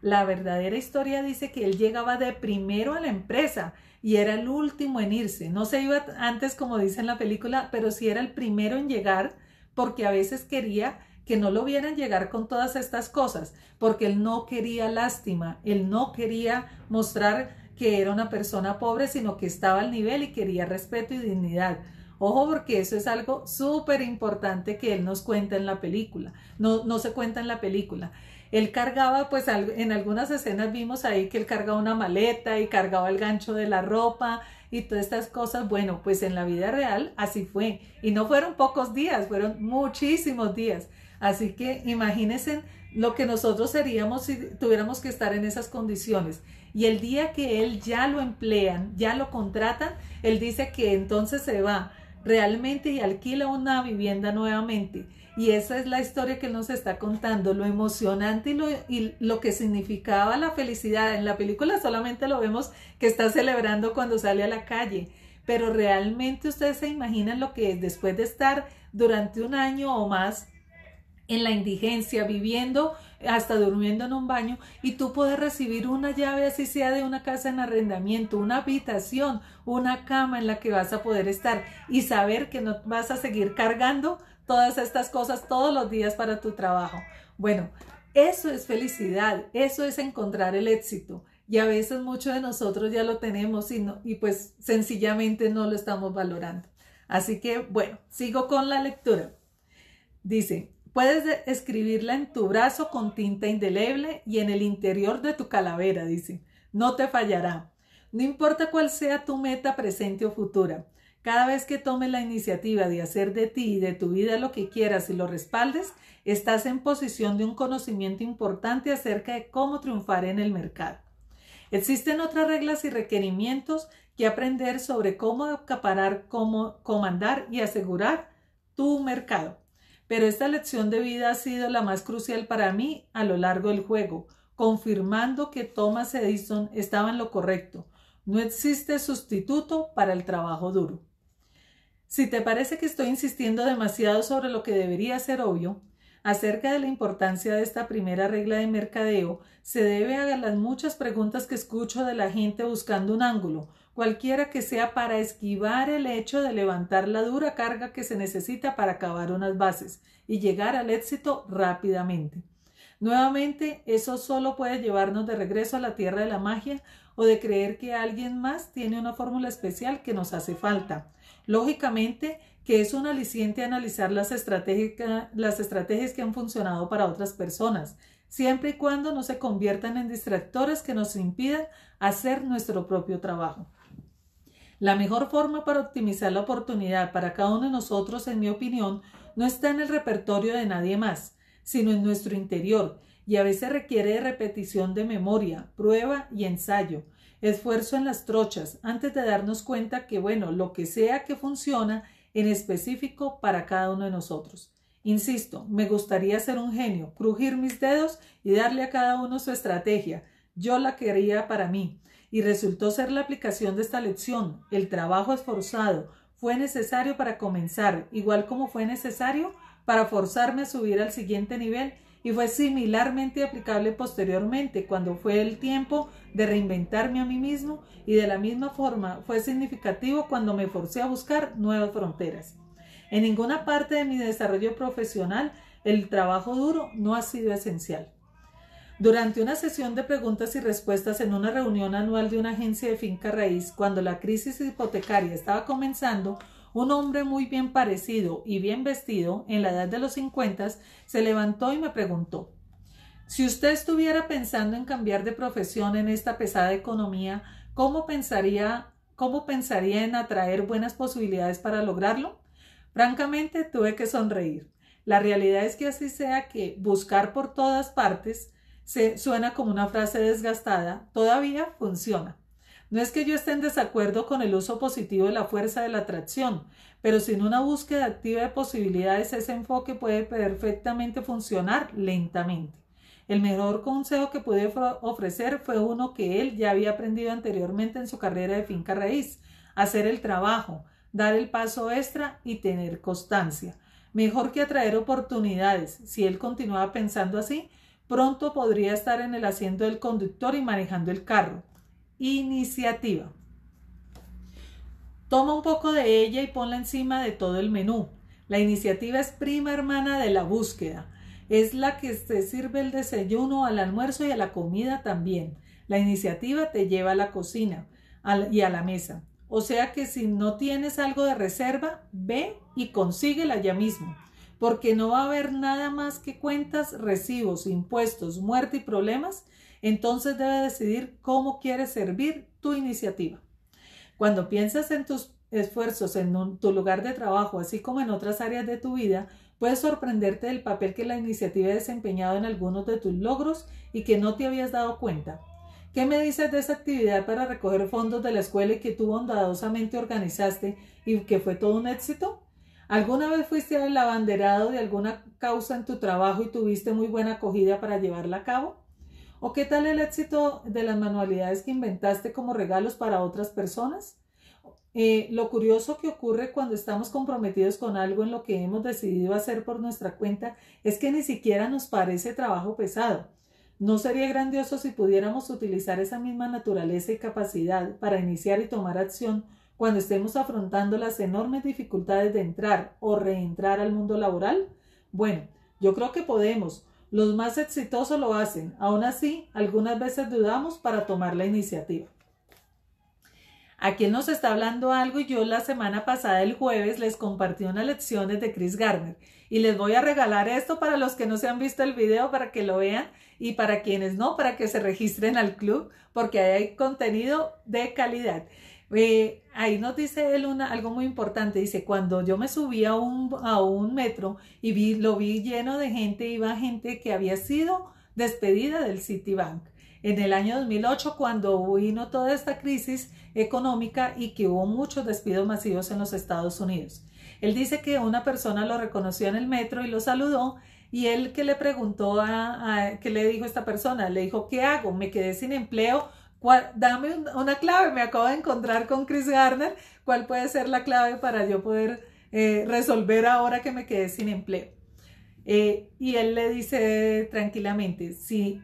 La verdadera historia dice que él llegaba de primero a la empresa y era el último en irse. No se iba antes como dice en la película, pero sí era el primero en llegar porque a veces quería que no lo vieran llegar con todas estas cosas, porque él no quería lástima, él no quería mostrar que era una persona pobre, sino que estaba al nivel y quería respeto y dignidad. Ojo, porque eso es algo súper importante que él nos cuenta en la película. No, no se cuenta en la película. Él cargaba, pues en algunas escenas vimos ahí que él cargaba una maleta y cargaba el gancho de la ropa y todas estas cosas. Bueno, pues en la vida real así fue. Y no fueron pocos días, fueron muchísimos días. Así que imagínense lo que nosotros seríamos si tuviéramos que estar en esas condiciones. Y el día que él ya lo emplean, ya lo contratan, él dice que entonces se va realmente y alquila una vivienda nuevamente. Y esa es la historia que nos está contando, lo emocionante y lo, y lo, que significaba la felicidad. En la película solamente lo vemos que está celebrando cuando sale a la calle, pero realmente ustedes se imaginan lo que después de estar durante un año o más en la indigencia, viviendo, hasta durmiendo en un baño, y tú puedes recibir una llave, así sea de una casa en arrendamiento, una habitación, una cama en la que vas a poder estar y saber que no vas a seguir cargando todas estas cosas todos los días para tu trabajo. Bueno, eso es felicidad, eso es encontrar el éxito. Y a veces muchos de nosotros ya lo tenemos y, y pues sencillamente no lo estamos valorando. Así que bueno, sigo con la lectura. Dice, Puedes escribirla en tu brazo con tinta indeleble y en el interior de tu calavera, dice. No te fallará. No importa cuál sea tu meta presente o futura. Cada vez que tomes la iniciativa de hacer de ti y de tu vida lo que quieras y lo respaldes, estás en posición de un conocimiento importante acerca de cómo triunfar en el mercado. Existen otras reglas y requerimientos que aprender sobre cómo acaparar, cómo comandar y asegurar tu mercado pero esta lección de vida ha sido la más crucial para mí a lo largo del juego, confirmando que Thomas Edison estaba en lo correcto. No existe sustituto para el trabajo duro. Si te parece que estoy insistiendo demasiado sobre lo que debería ser obvio, acerca de la importancia de esta primera regla de mercadeo, se debe a las muchas preguntas que escucho de la gente buscando un ángulo, cualquiera que sea para esquivar el hecho de levantar la dura carga que se necesita para acabar unas bases y llegar al éxito rápidamente. Nuevamente, eso solo puede llevarnos de regreso a la tierra de la magia o de creer que alguien más tiene una fórmula especial que nos hace falta. Lógicamente, que es un aliciente analizar las, las estrategias que han funcionado para otras personas, siempre y cuando no se conviertan en distractores que nos impidan hacer nuestro propio trabajo. La mejor forma para optimizar la oportunidad para cada uno de nosotros, en mi opinión, no está en el repertorio de nadie más, sino en nuestro interior, y a veces requiere repetición de memoria, prueba y ensayo, esfuerzo en las trochas, antes de darnos cuenta que, bueno, lo que sea que funciona en específico para cada uno de nosotros. Insisto, me gustaría ser un genio, crujir mis dedos y darle a cada uno su estrategia. Yo la quería para mí y resultó ser la aplicación de esta lección, el trabajo esforzado, fue necesario para comenzar, igual como fue necesario para forzarme a subir al siguiente nivel y fue similarmente aplicable posteriormente cuando fue el tiempo de reinventarme a mí mismo y de la misma forma fue significativo cuando me forcé a buscar nuevas fronteras. En ninguna parte de mi desarrollo profesional el trabajo duro no ha sido esencial. Durante una sesión de preguntas y respuestas en una reunión anual de una agencia de finca raíz, cuando la crisis hipotecaria estaba comenzando, un hombre muy bien parecido y bien vestido, en la edad de los 50, se levantó y me preguntó Si usted estuviera pensando en cambiar de profesión en esta pesada economía, ¿cómo pensaría, cómo pensaría en atraer buenas posibilidades para lograrlo? Francamente, tuve que sonreír. La realidad es que así sea que buscar por todas partes se suena como una frase desgastada, todavía funciona. No es que yo esté en desacuerdo con el uso positivo de la fuerza de la atracción, pero sin una búsqueda activa de posibilidades ese enfoque puede perfectamente funcionar lentamente. El mejor consejo que pude ofrecer fue uno que él ya había aprendido anteriormente en su carrera de finca raíz, hacer el trabajo, dar el paso extra y tener constancia. Mejor que atraer oportunidades, si él continuaba pensando así, pronto podría estar en el asiento del conductor y manejando el carro. Iniciativa. Toma un poco de ella y ponla encima de todo el menú. La iniciativa es prima hermana de la búsqueda. Es la que te sirve el desayuno, al almuerzo y a la comida también. La iniciativa te lleva a la cocina y a la mesa. O sea que si no tienes algo de reserva, ve y consíguela ya mismo porque no va a haber nada más que cuentas, recibos, impuestos, muerte y problemas, entonces debe decidir cómo quiere servir tu iniciativa. Cuando piensas en tus esfuerzos en tu lugar de trabajo, así como en otras áreas de tu vida, puedes sorprenderte del papel que la iniciativa ha desempeñado en algunos de tus logros y que no te habías dado cuenta. ¿Qué me dices de esa actividad para recoger fondos de la escuela y que tú bondadosamente organizaste y que fue todo un éxito? ¿Alguna vez fuiste el abanderado de alguna causa en tu trabajo y tuviste muy buena acogida para llevarla a cabo? ¿O qué tal el éxito de las manualidades que inventaste como regalos para otras personas? Eh, lo curioso que ocurre cuando estamos comprometidos con algo en lo que hemos decidido hacer por nuestra cuenta es que ni siquiera nos parece trabajo pesado. ¿No sería grandioso si pudiéramos utilizar esa misma naturaleza y capacidad para iniciar y tomar acción cuando estemos afrontando las enormes dificultades de entrar o reentrar al mundo laboral? Bueno, yo creo que podemos. Los más exitosos lo hacen. Aún así, algunas veces dudamos para tomar la iniciativa. Aquí nos está hablando algo y yo la semana pasada, el jueves, les compartí unas lecciones de Chris Garner y les voy a regalar esto para los que no se han visto el video para que lo vean y para quienes no, para que se registren al club porque ahí hay contenido de calidad. Eh, ahí nos dice él algo muy importante, dice, cuando yo me subí a un, metro y lo vi lleno de gente, iba gente que había sido despedida del Citibank. En el año 2008, cuando vino toda esta crisis económica y que hubo muchos despidos masivos en los Estados Unidos. Él dice que una persona lo reconoció en el metro y lo saludó y él que le preguntó a, a que le dijo esta persona, le dijo, ¿qué hago? Me quedé sin empleo dame una clave, me acabo de encontrar con Chris Garner, ¿cuál puede ser la clave para yo poder eh, resolver ahora que me quedé sin empleo? Eh, y él le dice tranquilamente, si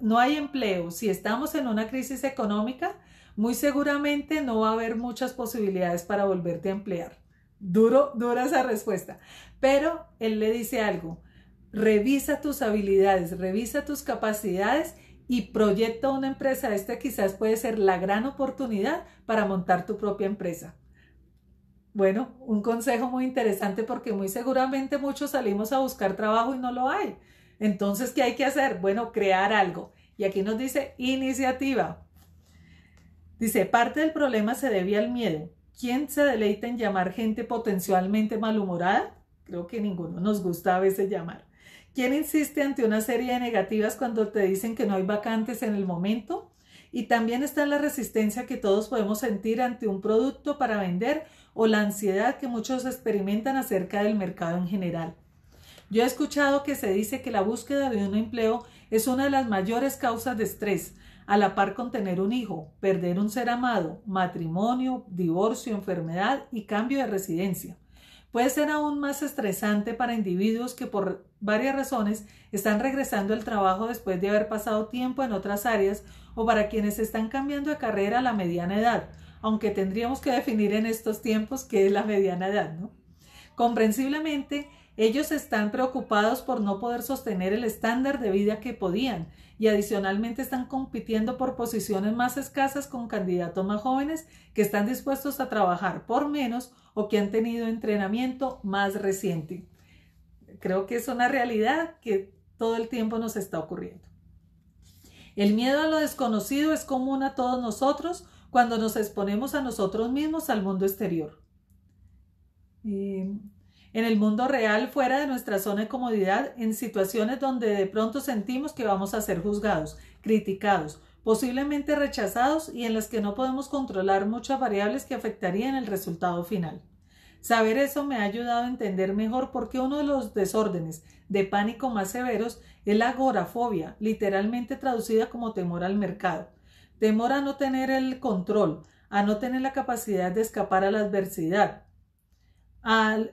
no hay empleo, si estamos en una crisis económica, muy seguramente no va a haber muchas posibilidades para volverte a emplear. Duro, dura esa respuesta. Pero él le dice algo, revisa tus habilidades, revisa tus capacidades y proyecta una empresa, esta quizás puede ser la gran oportunidad para montar tu propia empresa. Bueno, un consejo muy interesante porque muy seguramente muchos salimos a buscar trabajo y no lo hay. Entonces, ¿qué hay que hacer? Bueno, crear algo. Y aquí nos dice iniciativa. Dice, parte del problema se debía al miedo. ¿Quién se deleita en llamar gente potencialmente malhumorada? Creo que ninguno nos gusta a veces llamar. ¿Quién insiste ante una serie de negativas cuando te dicen que no hay vacantes en el momento? Y también está la resistencia que todos podemos sentir ante un producto para vender o la ansiedad que muchos experimentan acerca del mercado en general. Yo he escuchado que se dice que la búsqueda de un empleo es una de las mayores causas de estrés, a la par con tener un hijo, perder un ser amado, matrimonio, divorcio, enfermedad y cambio de residencia. Puede ser aún más estresante para individuos que por varias razones, están regresando al trabajo después de haber pasado tiempo en otras áreas o para quienes están cambiando de carrera a la mediana edad, aunque tendríamos que definir en estos tiempos qué es la mediana edad, ¿no? Comprensiblemente, ellos están preocupados por no poder sostener el estándar de vida que podían y adicionalmente están compitiendo por posiciones más escasas con candidatos más jóvenes que están dispuestos a trabajar por menos o que han tenido entrenamiento más reciente creo que es una realidad que todo el tiempo nos está ocurriendo. El miedo a lo desconocido es común a todos nosotros cuando nos exponemos a nosotros mismos al mundo exterior. Eh, en el mundo real, fuera de nuestra zona de comodidad, en situaciones donde de pronto sentimos que vamos a ser juzgados, criticados, posiblemente rechazados y en las que no podemos controlar muchas variables que afectarían el resultado final. Saber eso me ha ayudado a entender mejor por qué uno de los desórdenes de pánico más severos es la agorafobia, literalmente traducida como temor al mercado. Temor a no tener el control, a no tener la capacidad de escapar a la adversidad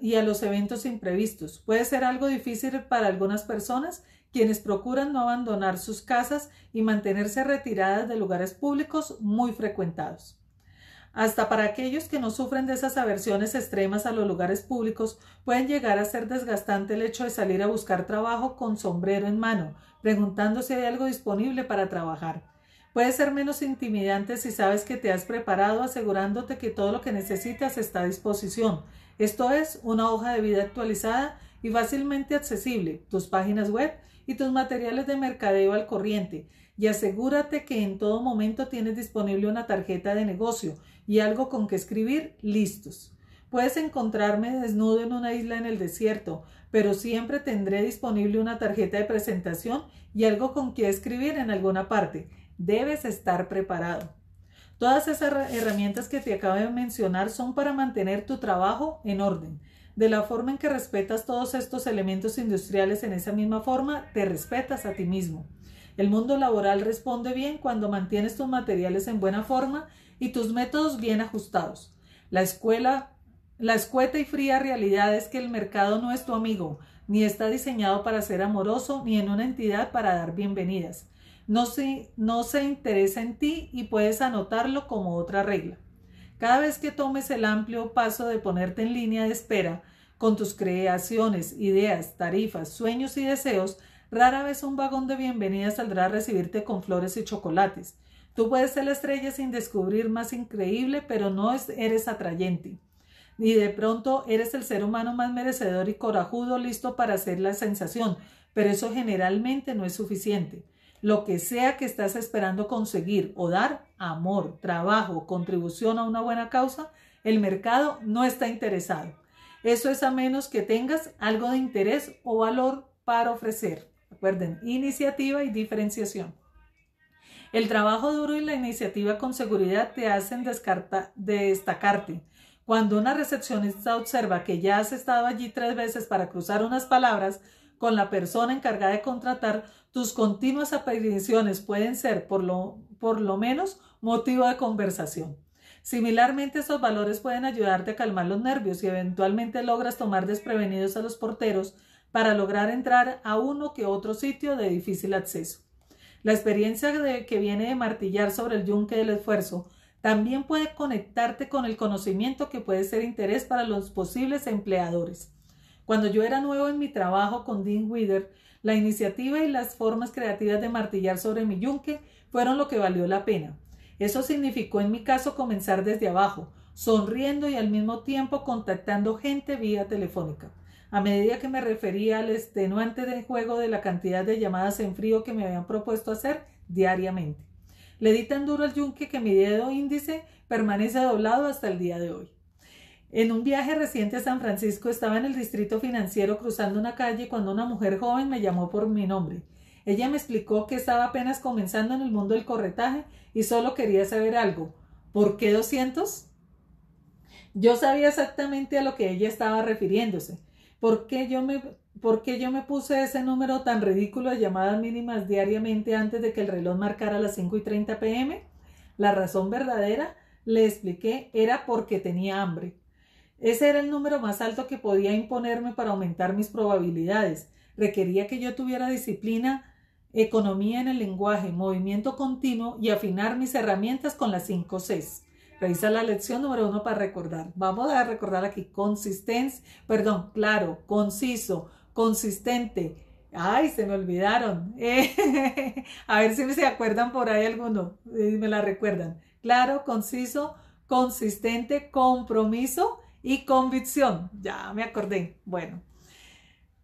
y a los eventos imprevistos. Puede ser algo difícil para algunas personas, quienes procuran no abandonar sus casas y mantenerse retiradas de lugares públicos muy frecuentados hasta para aquellos que no sufren de esas aversiones extremas a los lugares públicos, pueden llegar a ser desgastante el hecho de salir a buscar trabajo con sombrero en mano, preguntando si hay algo disponible para trabajar. Puede ser menos intimidante si sabes que te has preparado asegurándote que todo lo que necesitas está a disposición. Esto es una hoja de vida actualizada y fácilmente accesible, tus páginas web y tus materiales de mercadeo al corriente. Y asegúrate que en todo momento tienes disponible una tarjeta de negocio y algo con que escribir, listos. Puedes encontrarme desnudo en una isla en el desierto, pero siempre tendré disponible una tarjeta de presentación y algo con que escribir en alguna parte. Debes estar preparado. Todas esas herramientas que te acabo de mencionar son para mantener tu trabajo en orden. De la forma en que respetas todos estos elementos industriales en esa misma forma, te respetas a ti mismo. El mundo laboral responde bien cuando mantienes tus materiales en buena forma y tus métodos bien ajustados. La escuela, la escueta y fría realidad es que el mercado no es tu amigo, ni está diseñado para ser amoroso, ni en una entidad para dar bienvenidas. No se, no se interesa en ti y puedes anotarlo como otra regla. Cada vez que tomes el amplio paso de ponerte en línea de espera, con tus creaciones, ideas, tarifas, sueños y deseos, rara vez un vagón de bienvenida saldrá a recibirte con flores y chocolates. Tú puedes ser la estrella sin descubrir más increíble, pero no eres atrayente. Ni de pronto eres el ser humano más merecedor y corajudo, listo para hacer la sensación, pero eso generalmente no es suficiente. Lo que sea que estás esperando conseguir o dar, amor, trabajo, contribución a una buena causa, el mercado no está interesado. Eso es a menos que tengas algo de interés o valor para ofrecer. Recuerden, iniciativa y diferenciación. El trabajo duro y la iniciativa con seguridad te hacen destacarte. Cuando una recepcionista observa que ya has estado allí tres veces para cruzar unas palabras con la persona encargada de contratar, tus continuas apariciones pueden ser, por lo, por lo menos, motivo de conversación. Similarmente, estos valores pueden ayudarte a calmar los nervios y eventualmente logras tomar desprevenidos a los porteros para lograr entrar a uno que otro sitio de difícil acceso. La experiencia que viene de martillar sobre el yunque del esfuerzo también puede conectarte con el conocimiento que puede ser interés para los posibles empleadores. Cuando yo era nuevo en mi trabajo con Dean Wither, la iniciativa y las formas creativas de martillar sobre mi yunque fueron lo que valió la pena. Eso significó en mi caso comenzar desde abajo, sonriendo y al mismo tiempo contactando gente vía telefónica. A medida que me refería al extenuante del juego de la cantidad de llamadas en frío que me habían propuesto hacer diariamente. Le di tan duro al yunque que mi dedo índice permanece doblado hasta el día de hoy. En un viaje reciente a San Francisco estaba en el distrito financiero cruzando una calle cuando una mujer joven me llamó por mi nombre. Ella me explicó que estaba apenas comenzando en el mundo del corretaje y solo quería saber algo. ¿Por qué 200? Yo sabía exactamente a lo que ella estaba refiriéndose. ¿Por qué yo me, puse ese número tan ridículo de llamadas mínimas diariamente antes de que el reloj marcara las 5 y 30 pm? La razón verdadera, le expliqué, era porque tenía hambre. Ese era el número más alto que podía imponerme para aumentar mis probabilidades. Requería que yo tuviera disciplina, economía en el lenguaje, movimiento continuo y afinar mis herramientas con las 5 Cs. Revisa la lección número uno para recordar. Vamos a recordar aquí consistencia, perdón, claro, conciso, consistente. Ay, se me olvidaron. a ver si se acuerdan por ahí alguno. me la recuerdan. Claro, conciso, consistente, compromiso y convicción. Ya me acordé. Bueno.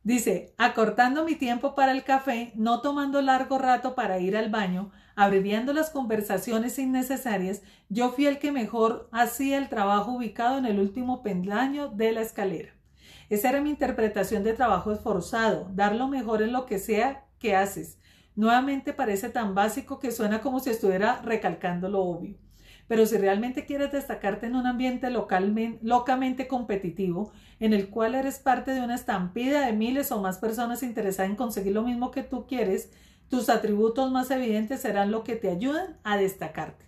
Dice, acortando mi tiempo para el café, no tomando largo rato para ir al baño, abreviando las conversaciones innecesarias, yo fui el que mejor hacía el trabajo ubicado en el último peldaño de la escalera. Esa era mi interpretación de trabajo esforzado, dar lo mejor en lo que sea que haces. Nuevamente parece tan básico que suena como si estuviera recalcando lo obvio. Pero si realmente quieres destacarte en un ambiente localmente, locamente competitivo, en el cual eres parte de una estampida de miles o más personas interesadas en conseguir lo mismo que tú quieres, tus atributos más evidentes serán lo que te ayudan a destacarte.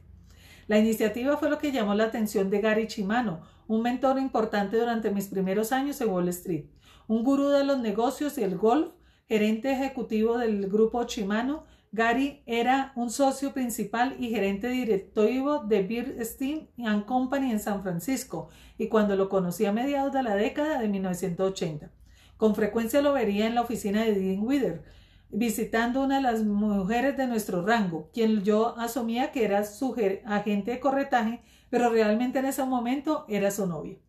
La iniciativa fue lo que llamó la atención de Gary Chimano, un mentor importante durante mis primeros años en Wall Street, un gurú de los negocios y el golf, gerente ejecutivo del grupo Chimano, Gary era un socio principal y gerente directivo de Beer Steam Company en San Francisco, y cuando lo conocí a mediados de la década de 1980. Con frecuencia lo vería en la oficina de Dean Wither, visitando una de las mujeres de nuestro rango, quien yo asumía que era su agente de corretaje, pero realmente en ese momento era su novia.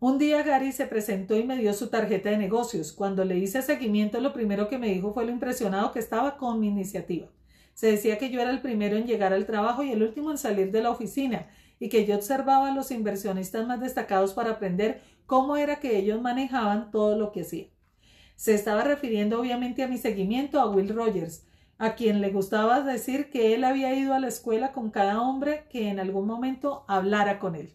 Un día Gary se presentó y me dio su tarjeta de negocios. Cuando le hice seguimiento, lo primero que me dijo fue lo impresionado que estaba con mi iniciativa. Se decía que yo era el primero en llegar al trabajo y el último en salir de la oficina, y que yo observaba a los inversionistas más destacados para aprender cómo era que ellos manejaban todo lo que hacía. Se estaba refiriendo obviamente a mi seguimiento a Will Rogers, a quien le gustaba decir que él había ido a la escuela con cada hombre que en algún momento hablara con él.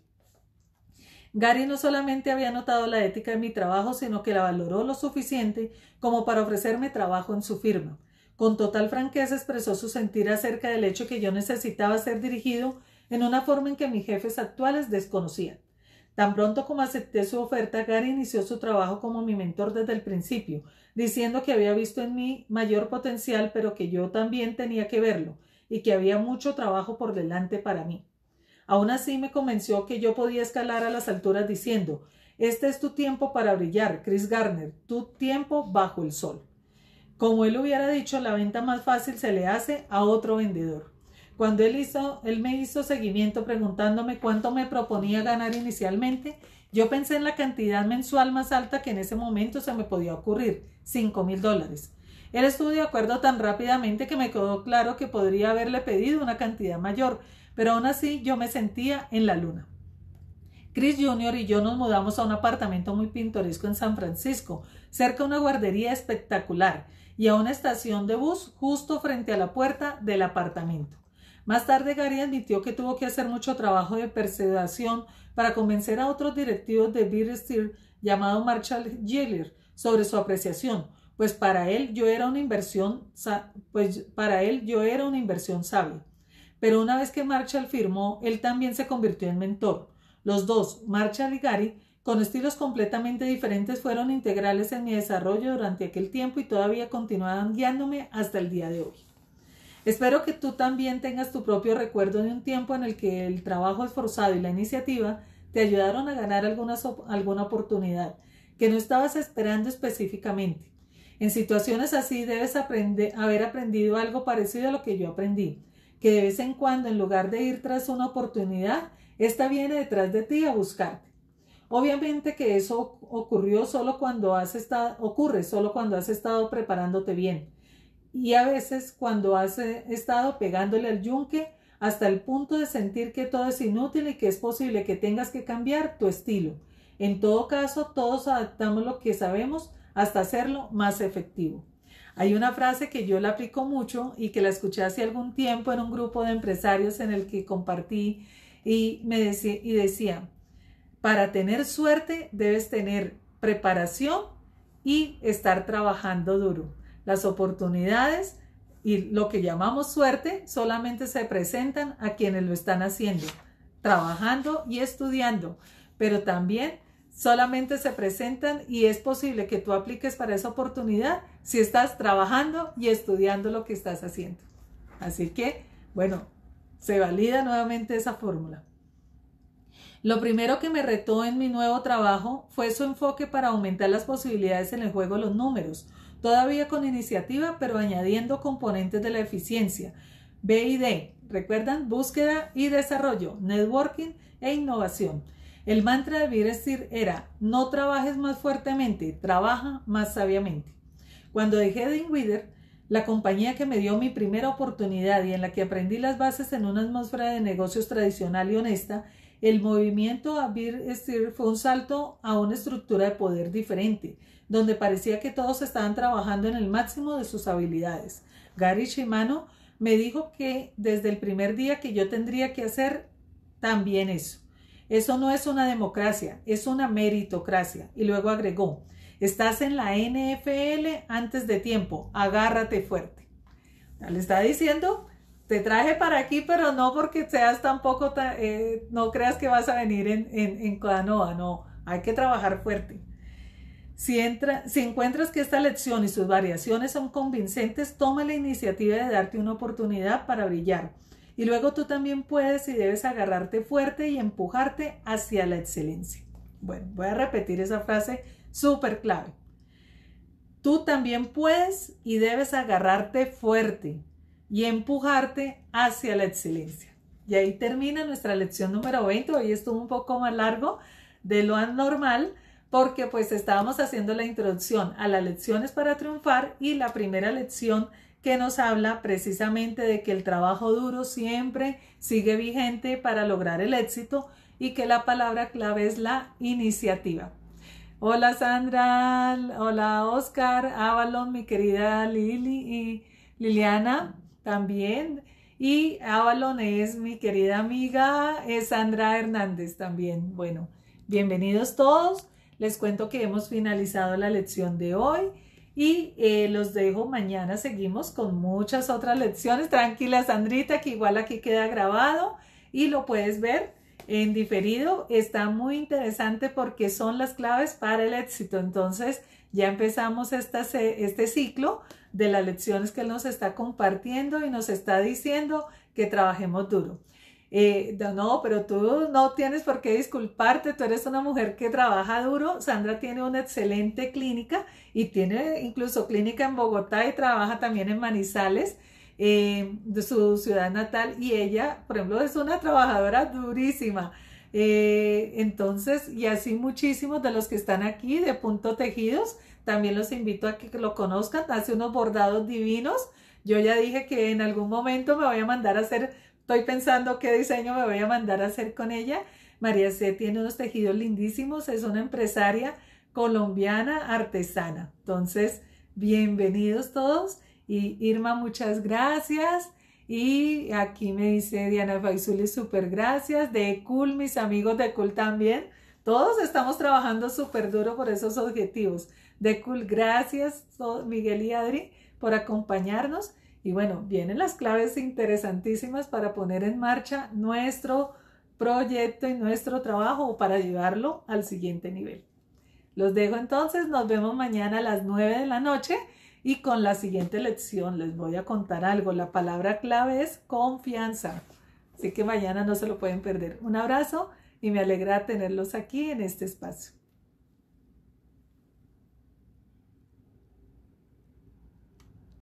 Gary no solamente había notado la ética de mi trabajo, sino que la valoró lo suficiente como para ofrecerme trabajo en su firma. Con total franqueza expresó su sentir acerca del hecho que yo necesitaba ser dirigido en una forma en que mis jefes actuales desconocían. Tan pronto como acepté su oferta, Gary inició su trabajo como mi mentor desde el principio, diciendo que había visto en mí mayor potencial, pero que yo también tenía que verlo y que había mucho trabajo por delante para mí. Aún así me convenció que yo podía escalar a las alturas diciendo, este es tu tiempo para brillar, Chris Garner, tu tiempo bajo el sol. Como él hubiera dicho, la venta más fácil se le hace a otro vendedor. Cuando él, hizo, él me hizo seguimiento preguntándome cuánto me proponía ganar inicialmente, yo pensé en la cantidad mensual más alta que en ese momento se me podía ocurrir, cinco mil dólares. Él estuvo de acuerdo tan rápidamente que me quedó claro que podría haberle pedido una cantidad mayor, pero aún así yo me sentía en la luna. Chris Jr. y yo nos mudamos a un apartamento muy pintoresco en San Francisco, cerca de una guardería espectacular y a una estación de bus justo frente a la puerta del apartamento. Más tarde Gary admitió que tuvo que hacer mucho trabajo de persuasión para convencer a otros directivos de Beer Steel llamado Marshall Gillier sobre su apreciación, pues para él yo era una inversión, pues para él yo era una inversión sabia pero una vez que Marshall firmó, él también se convirtió en mentor. Los dos, Marshall y Gary, con estilos completamente diferentes, fueron integrales en mi desarrollo durante aquel tiempo y todavía continuaban guiándome hasta el día de hoy. Espero que tú también tengas tu propio recuerdo de un tiempo en el que el trabajo esforzado y la iniciativa te ayudaron a ganar alguna, alguna oportunidad que no estabas esperando específicamente. En situaciones así debes haber aprendido algo parecido a lo que yo aprendí que de vez en cuando, en lugar de ir tras una oportunidad, esta viene detrás de ti a buscarte. Obviamente que eso ocurrió solo cuando has estado, ocurre solo cuando has estado preparándote bien. Y a veces cuando has eh, estado pegándole al yunque hasta el punto de sentir que todo es inútil y que es posible que tengas que cambiar tu estilo. En todo caso, todos adaptamos lo que sabemos hasta hacerlo más efectivo. Hay una frase que yo la aplico mucho y que la escuché hace algún tiempo en un grupo de empresarios en el que compartí y me y decía, para tener suerte debes tener preparación y estar trabajando duro. Las oportunidades y lo que llamamos suerte solamente se presentan a quienes lo están haciendo, trabajando y estudiando, pero también solamente se presentan y es posible que tú apliques para esa oportunidad si estás trabajando y estudiando lo que estás haciendo. Así que, bueno, se valida nuevamente esa fórmula. Lo primero que me retó en mi nuevo trabajo fue su enfoque para aumentar las posibilidades en el juego de los números, todavía con iniciativa, pero añadiendo componentes de la eficiencia. B y D, recuerdan, búsqueda y desarrollo, networking e innovación. El mantra de Viresir era, no trabajes más fuertemente, trabaja más sabiamente. Cuando dejé de la compañía que me dio mi primera oportunidad y en la que aprendí las bases en una atmósfera de negocios tradicional y honesta, el movimiento a Beer Steer fue un salto a una estructura de poder diferente, donde parecía que todos estaban trabajando en el máximo de sus habilidades. Gary Shimano me dijo que desde el primer día que yo tendría que hacer también eso. Eso no es una democracia, es una meritocracia. Y luego agregó, Estás en la NFL antes de tiempo, agárrate fuerte. Le está diciendo, te traje para aquí, pero no porque seas tampoco, eh, no creas que vas a venir en, en, no, hay que trabajar fuerte. Si, entra, si encuentras que esta lección y sus variaciones son convincentes, toma la iniciativa de darte una oportunidad para brillar. Y luego tú también puedes y debes agarrarte fuerte y empujarte hacia la excelencia. Bueno, voy a repetir esa frase Súper clave. Tú también puedes y debes agarrarte fuerte y empujarte hacia la excelencia. Y ahí termina nuestra lección número 20. Hoy estuvo un poco más largo de lo anormal, porque pues estábamos haciendo la introducción a las lecciones para triunfar y la primera lección que nos habla precisamente de que el trabajo duro siempre sigue vigente para lograr el éxito y que la palabra clave es la iniciativa. Hola Sandra, hola Oscar, Avalon, mi querida Lili y Liliana también. Y Avalon es mi querida amiga es Sandra Hernández también. Bueno, bienvenidos todos. Les cuento que hemos finalizado la lección de hoy y eh, los dejo mañana. Seguimos con muchas otras lecciones. Tranquila, Sandrita, que igual aquí queda grabado y lo puedes ver en diferido está muy interesante porque son las claves para el éxito. Entonces, ya empezamos este ciclo de las lecciones que él nos está compartiendo y nos está diciendo que trabajemos duro. Eh, no, pero tú no tienes por qué disculparte, tú eres una mujer que trabaja duro. Sandra tiene una excelente clínica y tiene incluso clínica en Bogotá y trabaja también en Manizales. Eh, de su ciudad natal y ella, por ejemplo, es una trabajadora durísima. Eh, entonces, y así muchísimos de los que están aquí de Punto Tejidos, también los invito a que lo conozcan, hace unos bordados divinos. Yo ya dije que en algún momento me voy a mandar a hacer, estoy pensando qué diseño me voy a mandar a hacer con ella. María C tiene unos tejidos lindísimos, es una empresaria colombiana artesana. Entonces, bienvenidos todos. Y Irma, muchas gracias. Y aquí me dice Diana Faisuli, súper gracias. De Cool, mis amigos de Cool también. Todos estamos trabajando súper duro por esos objetivos. De Cool, gracias Miguel y Adri por acompañarnos. Y bueno, vienen las claves interesantísimas para poner en marcha nuestro proyecto y nuestro trabajo para llevarlo al siguiente nivel. Los dejo entonces, nos vemos mañana a las 9 de la noche y con la siguiente lección les voy a contar algo. La palabra clave es confianza. Así que mañana no se lo pueden perder. Un abrazo y me alegra tenerlos aquí en este espacio.